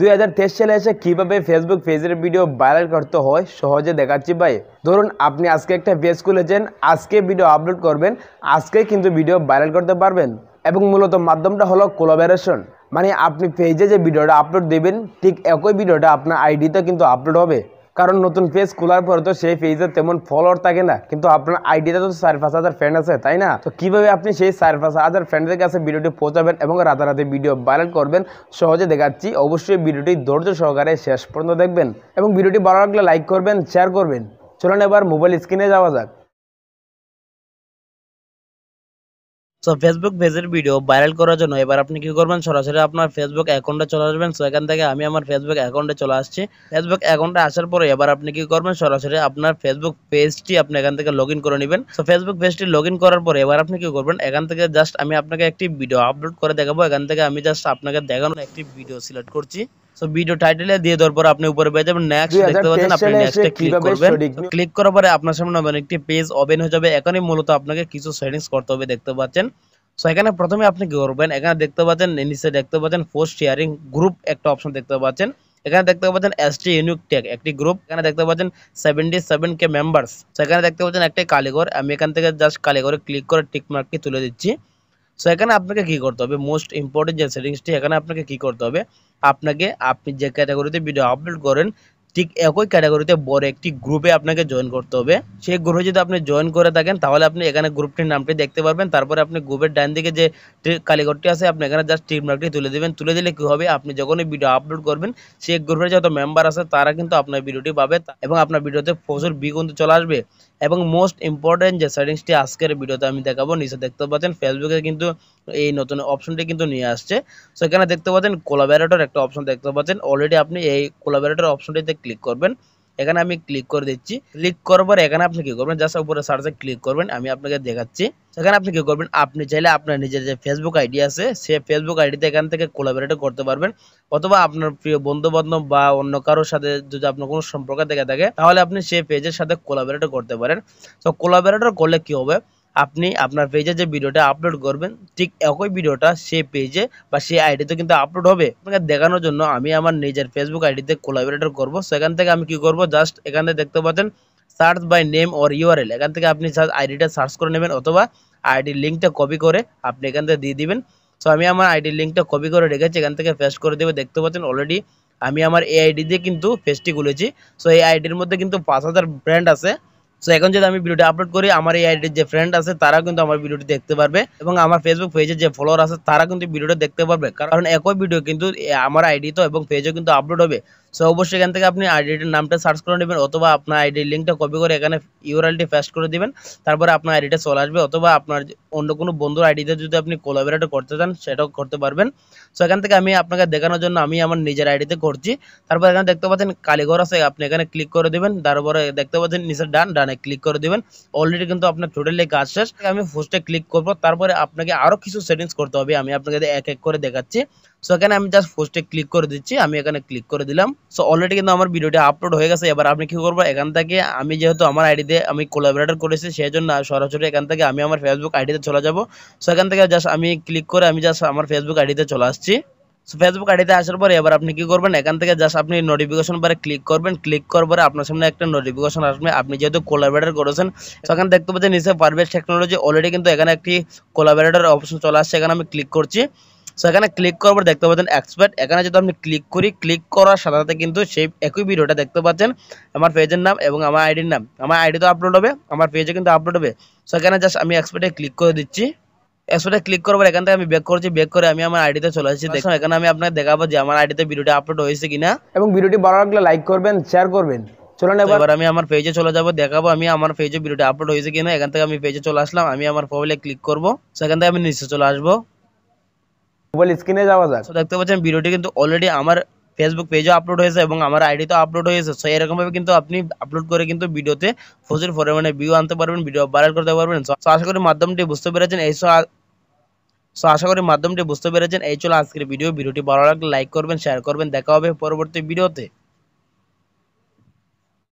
দুই সালে এসে কীভাবে ফেসবুক পেজের ভিডিও ভাইরাল করতে হয় সহজে দেখাচ্ছি ভাই ধরুন আপনি আজকে একটা পেজ খুলেছেন আজকে ভিডিও আপলোড করবেন আজকে কিন্তু ভিডিও ভাইরাল করতে পারবেন এবং মূলত মাধ্যমটা হলো কোলাবোরেশন মানে আপনি পেজে যে ভিডিওটা আপলোড দেবেন ঠিক একই ভিডিওটা আপনার আইডিতে কিন্তু আপলোড হবে কারণ নতুন পেজ খোলার পর তো সেই পেজে তেমন ফলোয়ার থাকে না কিন্তু আপনার আইডিয়াতে তো চার পাঁচ হাজার ফ্রেন্ড আছে তাই না তো কিভাবে আপনি সেই চার পাঁচ হাজার ফ্রেন্ডের কাছে ভিডিওটি পৌঁছাবেন এবং রাতারাতি ভিডিও ভাইরাল করবেন সহজে দেখাচ্ছি অবশ্যই ভিডিওটি ধৈর্য সহকারে শেষ পর্যন্ত দেখবেন এবং ভিডিওটি ভালো লাগলে লাইক করবেন শেয়ার করবেন চলুন এবার মোবাইল স্ক্রিনে যাওয়া যাক সো ফেসবুক পেজের ভিডিও ভাইরাল করার জন্য এবার আপনি কি করবেন সরাসরি আপনার ফেসবুক অ্যাকাউন্টে চলে আসবেন সো এখান থেকে আমি আমার ফেসবুক অ্যাকাউন্টে চলে আসছি ফেসবুক অ্যাকাউন্টে আসার পরে এবার আপনি কি করবেন সরাসরি আপনার ফেসবুক পেজটি আপনি এখান থেকে লগ করে নেবেন সো ফেসবুক পেজটি লগ করার পরে এবার আপনি কি করবেন এখান থেকে জাস্ট আমি আপনাকে একটি ভিডিও আপলোড করে দেখাবো এখান থেকে আমি জাস্ট আপনাকে দেখানোর একটি ভিডিও সিলেক্ট করছি সো ভিডিও টাইটেলে দিয়ে দেওয়ার পর আপনি উপরে পেয়ে যাবেন নেক্সট দেখতে পাচ্ছেন আপনি নেক্সটে ক্লিক করবেন ক্লিক করার পরে আপনার সামনে একটি পেজ ওপেন হয়ে যাবে এখানে মূলত আপনাকে কিছু সেটিংস করতে হবে দেখতে পাচ্ছেন সো এখানে প্রথমে আপনি কি করবেন এখানে দেখতে পাচ্ছেন নিচে দেখতে পাচ্ছেন পোস্ট শেয়ারিং গ্রুপ একটা অপশন দেখতে পাচ্ছেন এখানে দেখতে পাচ্ছেন এসটি ইউনিক টেক একটি গ্রুপ এখানে দেখতে পাচ্ছেন সেভেন্টি সেভেন কে মেম্বার্স সেখানে দেখতে পাচ্ছেন একটি কালিগর আমি এখান থেকে জাস্ট কালিগরে ক্লিক করে টিক মার্কটি তুলে দিচ্ছি সো এখানে আপনাকে কি করতে হবে মোস্ট ইম্পর্টেন্ট যে সেটিংসটি এখানে আপনাকে কি করতে হবে আপনাকে আপনি যে ক্যাটাগরিতে ভিডিও আপলোড করেন ঠিক একই ক্যাটাগরিতে বড় একটি গ্রুপে আপনাকে জয়েন করতে হবে সেই গ্রুপে যদি আপনি জয়েন করে থাকেন তাহলে আপনি এখানে গ্রুপটির নামটি দেখতে পারবেন তারপরে আপনি গ্রুপের ডান দিকে যে কালিগরটি আছে আপনি এখানে জাস্ট টিম মার্কটি তুলে দেবেন তুলে দিলে কী হবে আপনি যখনই ভিডিও আপলোড করবেন সেই গ্রুপের যত মেম্বার আছে তারা কিন্তু আপনার ভিডিওটি পাবে এবং আপনার ভিডিওতে প্রচুর বিগুন্ত চলে আসবে এবং মোস্ট ইম্পর্টেন্ট যে সেটিংসটি আজকের ভিডিওতে আমি দেখাবো নিচে দেখতে পাচ্ছেন ফেসবুকে কিন্তু এই নতুন অপশনটি কিন্তু নিয়ে আসছে সো এখানে দেখতে পাচ্ছেন কোলাবরেটর একটা অপশন দেখতে পাচ্ছেন অলরেডি আপনি এই কোলাবরেটর অপশনটিতে ক্লিক করবেন এখানে আমি ক্লিক করে দিচ্ছি ক্লিক করবার এখানে আপনি কি করবেন জাস্ট উপরে সার্চে ক্লিক করবেন আমি আপনাকে দেখাচ্ছি সেখানে আপনি কি করবেন আপনি চাইলে আপনার নিজের যে ফেসবুক আইডি আছে সে ফেসবুক আইডিতে এখান থেকে কোলাবরেট করতে পারবেন অথবা আপনার প্রিয় বন্ধু বান্ধব বা অন্য কারোর সাথে যদি আপনার কোনো সম্পর্ক থেকে থাকে তাহলে আপনি সেই পেজের সাথে কোলাবরেট করতে পারেন তো কোলাবরেটর করলে কি হবে আপনি আপনার পেজে যে ভিডিওটা আপলোড করবেন ঠিক একই ভিডিওটা সে পেজে বা সেই আইডিতে কিন্তু আপলোড হবে আপনাকে দেখানোর জন্য আমি আমার নিজের ফেসবুক আইডিতে কোলাবরেটর করব সেখান থেকে আমি কি করব জাস্ট এখান থেকে দেখতে পাচ্ছেন search by name or URL এখান থেকে আপনি আইডিটা সার্চ করে নেবেন অথবা আইডির লিঙ্কটা কপি করে আপনি এখান থেকে দিয়ে দিবেন সো আমি আমার আইডির লিঙ্কটা কপি করে রেখেছি এখান থেকে পেস্ট করে দেবে দেখতে পাচ্ছেন অলরেডি আমি আমার এই আইডি দিয়ে কিন্তু পেজটি খুলেছি সো এই আইডির মধ্যে কিন্তু পাঁচ হাজার ব্র্যান্ড আছে সো এখন যদি আমি ভিডিওটি আপলোড করি আমার এই আইডির যে ফ্রেন্ড আছে তারা কিন্তু আমার ভিডিওটি দেখতে পারবে এবং আমার ফেসবুক পেজে যে ফলোয়ার আছে তারা কিন্তু ভিডিওটি দেখতে পারবে কারণ একই ভিডিও কিন্তু আমার আইডি তো এবং পেজও কিন্তু আপলোড হবে সো অবশ্যই এখান থেকে আপনি আইডিটির নামটা সার্চ করে নেবেন অথবা আপনার আইডির লিঙ্কটা কপি করে এখানে ইউআরএলটি ফেস্ট করে দিবেন তারপরে আপনার আইডিটা চলে আসবে অথবা আপনার অন্য কোনো বন্ধুর আইডিতে যদি আপনি কোলাবরেট করতে চান সেটাও করতে পারবেন সো এখান থেকে আমি আপনাকে দেখানোর জন্য আমি আমার নিজের আইডিতে করছি তারপর এখানে দেখতে পাচ্ছেন কালীঘর আছে আপনি এখানে ক্লিক করে দেবেন তারপরে দেখতে পাচ্ছেন নিচের ডান ডান এখানে ক্লিক করে দেবেন অলরেডি কিন্তু আপনার টোটালি কাজ শেষ আমি ফোস্টে ক্লিক করব তারপরে আপনাকে আরও কিছু সেটিংস করতে হবে আমি আপনাকে এক এক করে দেখাচ্ছি সো এখানে আমি জাস্ট ফোস্টে ক্লিক করে দিচ্ছি আমি এখানে ক্লিক করে দিলাম সো অলরেডি কিন্তু আমার ভিডিওটা আপলোড হয়ে গেছে এবার আপনি কি করবো এখান থেকে আমি যেহেতু আমার আইডিতে আমি কোলাবরেটর করেছি সেই জন্য সরাসরি এখান থেকে আমি আমার ফেসবুক আইডিতে চলে যাব সো এখান থেকে জাস্ট আমি ক্লিক করে আমি জাস্ট আমার ফেসবুক আইডিতে চলে আসছি ফেসবুক আইডিতে আসার পরে এবার আপনি কি করবেন এখান থেকে জাস্ট আপনি নোটিফিকেশন বারে ক্লিক করবেন ক্লিক করার পরে আপনার সামনে একটা নোটিফিকেশন আসবে আপনি যেহেতু কোলাবরেটর করেছেন সেখানে দেখতে পাচ্ছেন নিচে পারভেজ টেকনোলজি অলরেডি কিন্তু এখানে একটি কোলাবরেটর অপশন চলে আসছে এখানে আমি ক্লিক করছি সো এখানে ক্লিক করার পর দেখতে পাচ্ছেন এক্সপার্ট এখানে যদি আপনি ক্লিক করি ক্লিক করার সাথে সাথে কিন্তু সেই একই ভিডিওটা দেখতে পাচ্ছেন আমার পেজের নাম এবং আমার আইডির নাম আমার আইডি তো আপলোড হবে আমার পেজে কিন্তু আপলোড হবে সো এখানে জাস্ট আমি এক্সপার্টে ক্লিক করে দিচ্ছি একশোটা ক্লিক করবো এখান থেকে আমি ব্যাক করছি ব্যাক করে আমি আমার আইডিতে চলে আসছি দেখুন এখানে আমি আপনাকে দেখাবো যে আমার আইডিতে ভিডিওটা আপলোড হয়েছে কিনা এবং ভিডিওটি ভালো লাগলে লাইক করবেন শেয়ার করবেন চলুন এবার আমি আমার পেজে চলে যাব দেখাবো আমি আমার পেজে ভিডিওটা আপলোড হয়েছে কিনা এখান থেকে আমি পেজে চলে আসলাম আমি আমার প্রোফাইলে ক্লিক করবো সেখান থেকে আমি নিচে চলে আসবো মোবাইল স্ক্রিনে যাওয়া যাক দেখতে পাচ্ছেন ভিডিওটি কিন্তু অলরেডি আমার ফেসবুক পেজও আপলোড হয়েছে এবং আমার আইডিতেও আপলোড হয়েছে সো এরকমভাবে কিন্তু আপনি আপলোড করে কিন্তু ভিডিওতে প্রচুর পরিমাণে ভিউ আনতে পারবেন ভিডিও ভাইরাল করতে পারবেন সো আশা করি মাধ্যমটি বুঝতে পেরেছেন এই সো আশা করি মাধ্যমটি বুঝতে পেরেছেন এই চলো আজকের ভিডিও ভিডিওটি ভালো লাগলে লাইক করবেন শেয়ার করবেন দেখা হবে পরবর্তী ভিডিওতে